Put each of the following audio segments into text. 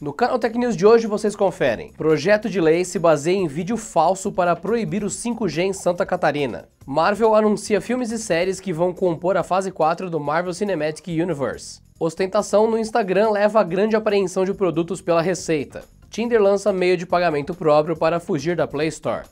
No canal Tech News de hoje vocês conferem. Projeto de lei se baseia em vídeo falso para proibir o 5G em Santa Catarina. Marvel anuncia filmes e séries que vão compor a fase 4 do Marvel Cinematic Universe. Ostentação no Instagram leva a grande apreensão de produtos pela Receita. Tinder lança meio de pagamento próprio para fugir da Play Store.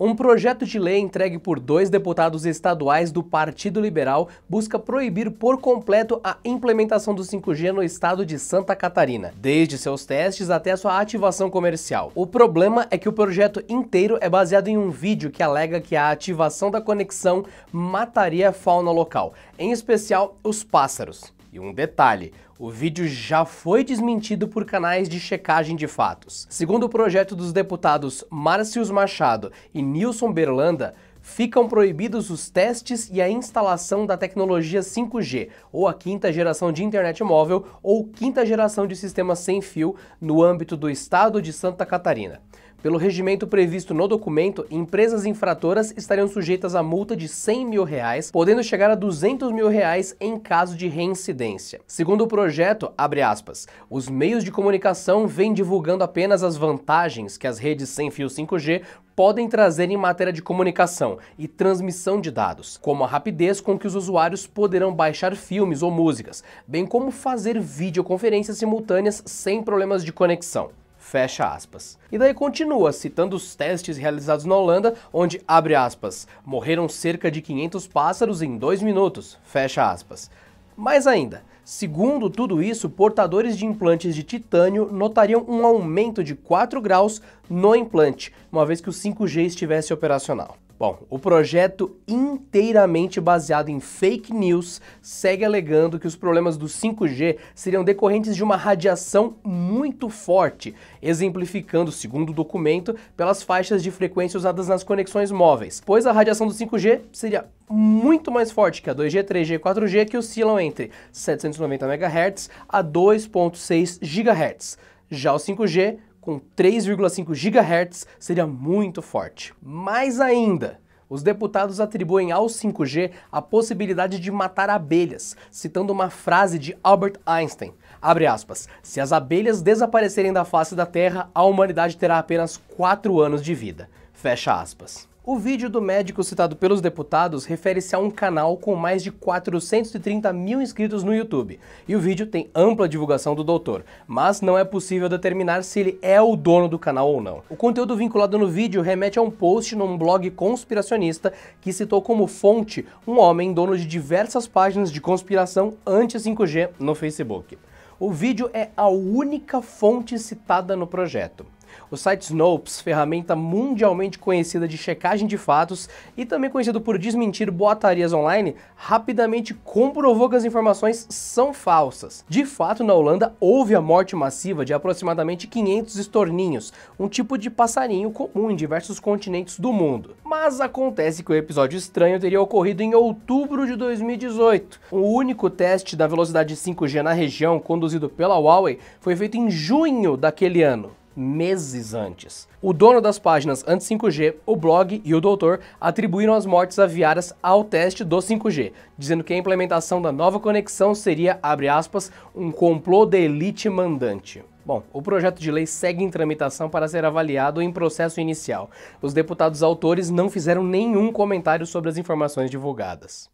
Um projeto de lei entregue por dois deputados estaduais do Partido Liberal busca proibir por completo a implementação do 5G no estado de Santa Catarina, desde seus testes até sua ativação comercial. O problema é que o projeto inteiro é baseado em um vídeo que alega que a ativação da conexão mataria a fauna local, em especial os pássaros. E um detalhe, o vídeo já foi desmentido por canais de checagem de fatos. Segundo o projeto dos deputados Márcios Machado e Nilson Berlanda, ficam proibidos os testes e a instalação da tecnologia 5G, ou a quinta geração de internet móvel, ou quinta geração de sistemas sem fio, no âmbito do estado de Santa Catarina. Pelo regimento previsto no documento, empresas infratoras estariam sujeitas a multa de 100 mil reais, podendo chegar a 200 mil reais em caso de reincidência. Segundo o projeto, aspas, os meios de comunicação vêm divulgando apenas as vantagens que as redes sem fio 5G podem trazer em matéria de comunicação e transmissão de dados, como a rapidez com que os usuários poderão baixar filmes ou músicas, bem como fazer videoconferências simultâneas sem problemas de conexão. Fecha aspas. E daí continua citando os testes realizados na Holanda, onde, abre aspas, morreram cerca de 500 pássaros em dois minutos, fecha aspas. Mais ainda, segundo tudo isso, portadores de implantes de titânio notariam um aumento de 4 graus no implante, uma vez que o 5G estivesse operacional. Bom, o projeto inteiramente baseado em fake news segue alegando que os problemas do 5G seriam decorrentes de uma radiação muito forte, exemplificando, segundo o documento, pelas faixas de frequência usadas nas conexões móveis, pois a radiação do 5G seria muito mais forte que a 2G, 3G e 4G que oscilam entre 790 MHz a 2.6 GHz. Já o 5G com 3,5 GHz seria muito forte. Mais ainda, os deputados atribuem ao 5G a possibilidade de matar abelhas, citando uma frase de Albert Einstein. Aspas, se as abelhas desaparecerem da face da Terra, a humanidade terá apenas 4 anos de vida. Fecha aspas. O vídeo do médico citado pelos deputados refere-se a um canal com mais de 430 mil inscritos no YouTube. E o vídeo tem ampla divulgação do doutor, mas não é possível determinar se ele é o dono do canal ou não. O conteúdo vinculado no vídeo remete a um post num blog conspiracionista que citou como fonte um homem dono de diversas páginas de conspiração anti-5G no Facebook. O vídeo é a única fonte citada no projeto. O site Snopes, ferramenta mundialmente conhecida de checagem de fatos e também conhecido por desmentir boatarias online, rapidamente comprovou que as informações são falsas. De fato, na Holanda houve a morte massiva de aproximadamente 500 estorninhos, um tipo de passarinho comum em diversos continentes do mundo. Mas acontece que o episódio estranho teria ocorrido em outubro de 2018. O único teste da velocidade 5G na região, conduzido pela Huawei, foi feito em junho daquele ano meses antes. O dono das páginas Anti-5G, o blog e o doutor atribuíram as mortes aviárias ao teste do 5G, dizendo que a implementação da nova conexão seria, abre aspas, um complô da elite mandante. Bom, o projeto de lei segue em tramitação para ser avaliado em processo inicial. Os deputados autores não fizeram nenhum comentário sobre as informações divulgadas.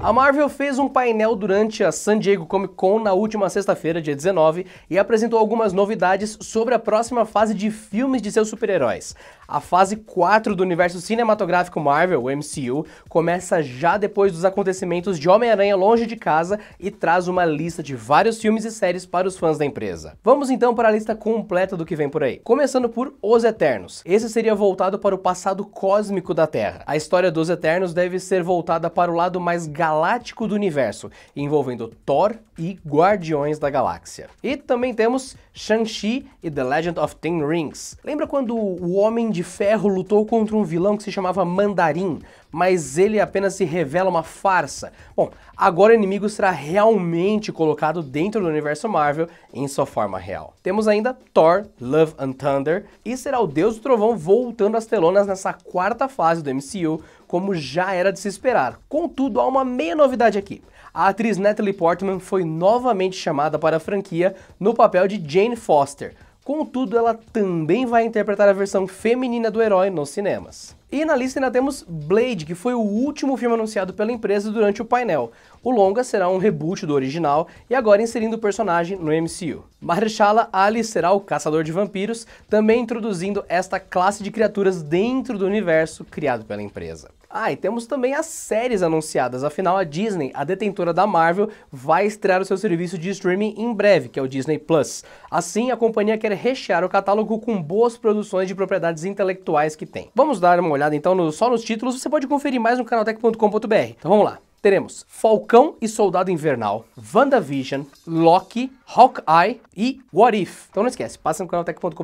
A Marvel fez um painel durante a San Diego Comic Con na última sexta-feira, dia 19, e apresentou algumas novidades sobre a próxima fase de filmes de seus super-heróis. A fase 4 do universo cinematográfico Marvel, o MCU, começa já depois dos acontecimentos de Homem-Aranha Longe de Casa e traz uma lista de vários filmes e séries para os fãs da empresa. Vamos então para a lista completa do que vem por aí. Começando por Os Eternos. Esse seria voltado para o passado cósmico da Terra. A história dos Eternos deve ser voltada para o lado mais galáctico do universo, envolvendo Thor e Guardiões da Galáxia. E também temos Shang-Chi e The Legend of Ten Rings. Lembra quando o Homem de Ferro lutou contra um vilão que se chamava Mandarim, mas ele apenas se revela uma farsa? Bom, agora o inimigo será realmente colocado dentro do universo Marvel em sua forma real. Temos ainda Thor, Love and Thunder, e será o Deus do Trovão voltando às telonas nessa quarta fase do MCU, como já era de se esperar. Contudo, há uma meia novidade aqui. A atriz Natalie Portman foi novamente chamada para a franquia no papel de Jane Jane Foster. Contudo, ela também vai interpretar a versão feminina do herói nos cinemas. E na lista ainda temos Blade, que foi o último filme anunciado pela empresa durante o painel. O longa será um reboot do original e agora inserindo o personagem no MCU. Mahershala Ali será o caçador de vampiros, também introduzindo esta classe de criaturas dentro do universo criado pela empresa. Ah, e temos também as séries anunciadas. Afinal, a Disney, a detentora da Marvel, vai estrear o seu serviço de streaming em breve, que é o Disney Plus. Assim, a companhia quer rechear o catálogo com boas produções de propriedades intelectuais que tem. Vamos dar uma olhada então no, só nos títulos, você pode conferir mais no canaltech.com.br. Então vamos lá. Teremos Falcão e Soldado Invernal, WandaVision, Loki, Hawkeye e What If. Então não esquece, passa no canaltech.com.br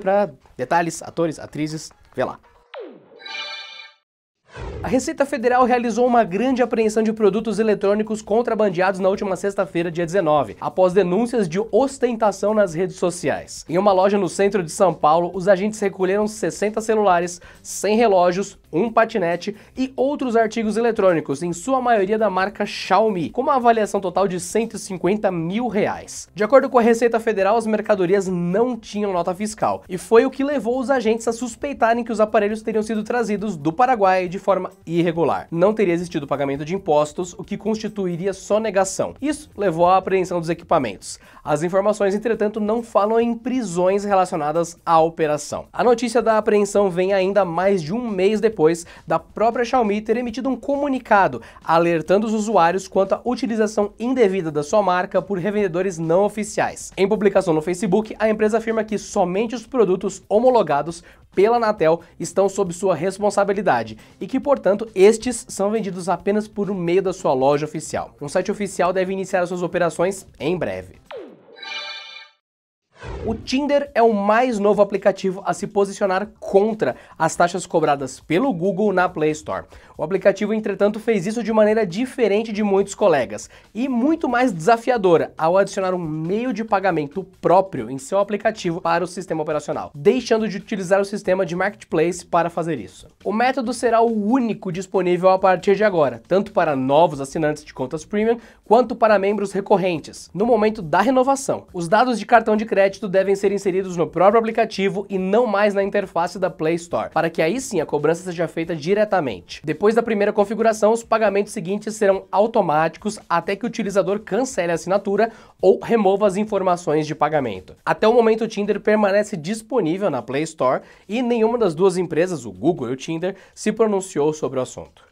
para detalhes, atores, atrizes, vê lá. A Receita Federal realizou uma grande apreensão de produtos eletrônicos contrabandeados na última sexta-feira, dia 19, após denúncias de ostentação nas redes sociais. Em uma loja no centro de São Paulo, os agentes recolheram 60 celulares, 100 relógios, um patinete e outros artigos eletrônicos, em sua maioria da marca Xiaomi, com uma avaliação total de 150 mil reais. De acordo com a Receita Federal, as mercadorias não tinham nota fiscal, e foi o que levou os agentes a suspeitarem que os aparelhos teriam sido trazidos do Paraguai de forma irregular. Não teria existido pagamento de impostos, o que constituiria só negação. Isso levou à apreensão dos equipamentos. As informações, entretanto, não falam em prisões relacionadas à operação. A notícia da apreensão vem ainda mais de um mês depois da própria Xiaomi ter emitido um comunicado alertando os usuários quanto à utilização indevida da sua marca por revendedores não oficiais. Em publicação no Facebook, a empresa afirma que somente os produtos homologados pela Anatel estão sob sua responsabilidade e que, portanto, estes são vendidos apenas por meio da sua loja oficial. Um site oficial deve iniciar suas operações em breve. O Tinder é o mais novo aplicativo a se posicionar contra as taxas cobradas pelo Google na Play Store. O aplicativo, entretanto, fez isso de maneira diferente de muitos colegas e muito mais desafiadora ao adicionar um meio de pagamento próprio em seu aplicativo para o sistema operacional, deixando de utilizar o sistema de marketplace para fazer isso. O método será o único disponível a partir de agora, tanto para novos assinantes de contas premium quanto para membros recorrentes, no momento da renovação. Os dados de cartão de crédito devem ser inseridos no próprio aplicativo e não mais na interface da Play Store, para que aí sim a cobrança seja feita diretamente. Depois da primeira configuração, os pagamentos seguintes serão automáticos até que o utilizador cancele a assinatura ou remova as informações de pagamento. Até o momento, o Tinder permanece disponível na Play Store e nenhuma das duas empresas, o Google e o Tinder, se pronunciou sobre o assunto.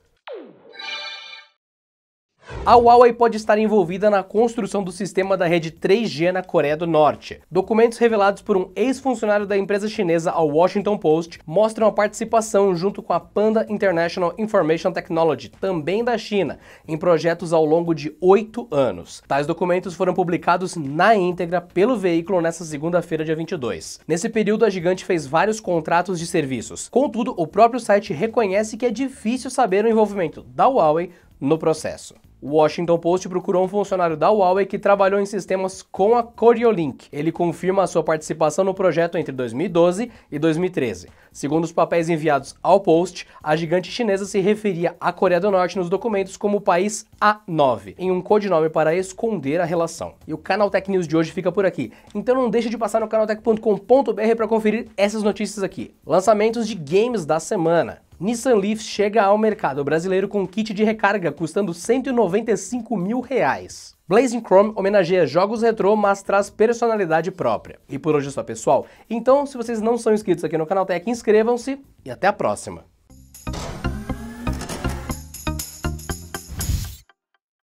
A Huawei pode estar envolvida na construção do sistema da rede 3G na Coreia do Norte. Documentos revelados por um ex-funcionário da empresa chinesa ao Washington Post mostram a participação junto com a Panda International Information Technology, também da China, em projetos ao longo de oito anos. Tais documentos foram publicados na íntegra pelo veículo nesta segunda-feira, dia 22. Nesse período, a gigante fez vários contratos de serviços. Contudo, o próprio site reconhece que é difícil saber o envolvimento da Huawei no processo. O Washington Post procurou um funcionário da Huawei que trabalhou em sistemas com a Coriolink. Ele confirma a sua participação no projeto entre 2012 e 2013. Segundo os papéis enviados ao Post, a gigante chinesa se referia à Coreia do Norte nos documentos como país A9, em um codinome para esconder a relação. E o Canal Tech News de hoje fica por aqui. Então não deixe de passar no canaltech.com.br para conferir essas notícias aqui. Lançamentos de games da semana. Nissan Leaf chega ao mercado brasileiro com um kit de recarga custando 195 mil reais. Blazing Chrome homenageia jogos retrô, mas traz personalidade própria. E por hoje é só, pessoal. Então, se vocês não são inscritos aqui no canal Tech, inscrevam-se e até a próxima.